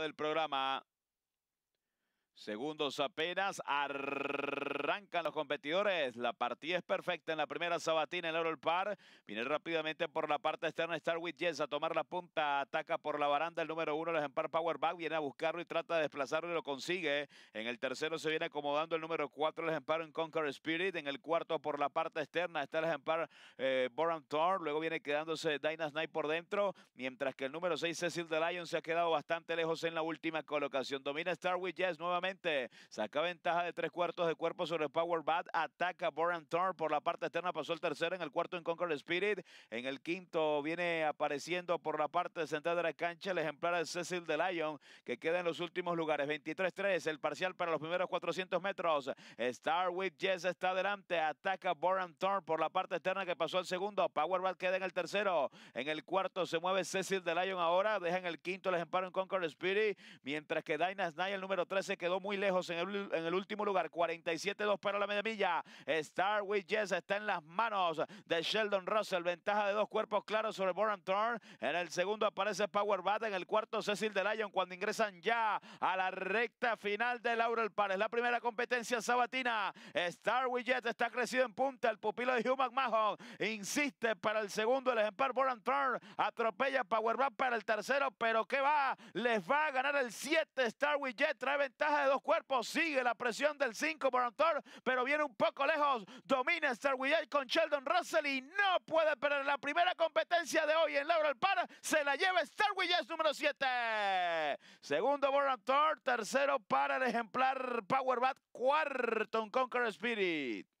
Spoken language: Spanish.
del programa. Segundos apenas, arrancan los competidores. La partida es perfecta en la primera sabatina, el Oral Par. Viene rápidamente por la parte externa Star with Jess a tomar la punta. Ataca por la baranda el número uno, el ejemplar Power Back. Viene a buscarlo y trata de desplazarlo y lo consigue. En el tercero se viene acomodando el número cuatro, el ejemplar en Conquer Spirit. En el cuarto por la parte externa está el ejemplar Boram eh, Boran Thor. Luego viene quedándose Dyna Knight por dentro. Mientras que el número seis, Cecil de Lion, se ha quedado bastante lejos en la última colocación. Domina Star with Jess nuevamente Saca ventaja de tres cuartos de cuerpo sobre Power Bad, Ataca Boran Thorne por la parte externa. Pasó el tercero en el cuarto en Conqueror Spirit. En el quinto viene apareciendo por la parte central de la cancha el ejemplar de Cecil de Lyon, que queda en los últimos lugares. 23-3, el parcial para los primeros 400 metros. Star with Jess está adelante. Ataca Boran Thorne por la parte externa que pasó el segundo. Power Bad queda en el tercero. En el cuarto se mueve Cecil de Lyon ahora. Deja en el quinto el ejemplar en Conqueror Spirit. Mientras que Dynas Nye, el número 13, quedó muy lejos en el, último lugar. 47-2 para la media Star with está en las manos de Sheldon Russell. Ventaja de dos cuerpos claros sobre Boran En el segundo aparece Power Bat. En el cuarto Cecil de Lyon cuando ingresan ya a la recta final de Laurel Pares. La primera competencia sabatina. Star Widget está crecido en punta. El pupilo de Hugh McMahon insiste para el segundo. El ejemplar Boran Thorn atropella para el tercero. Pero qué va, les va a ganar el 7. Star Widget trae ventaja dos cuerpos. Sigue la presión del 5 por pero viene un poco lejos. Domina Star con Sheldon Russell y no puede perder la primera competencia de hoy en Laurel Park. Se la lleva Star número 7. Segundo por Antor, tercero para el ejemplar Powerbat, cuarto en Conqueror Spirit.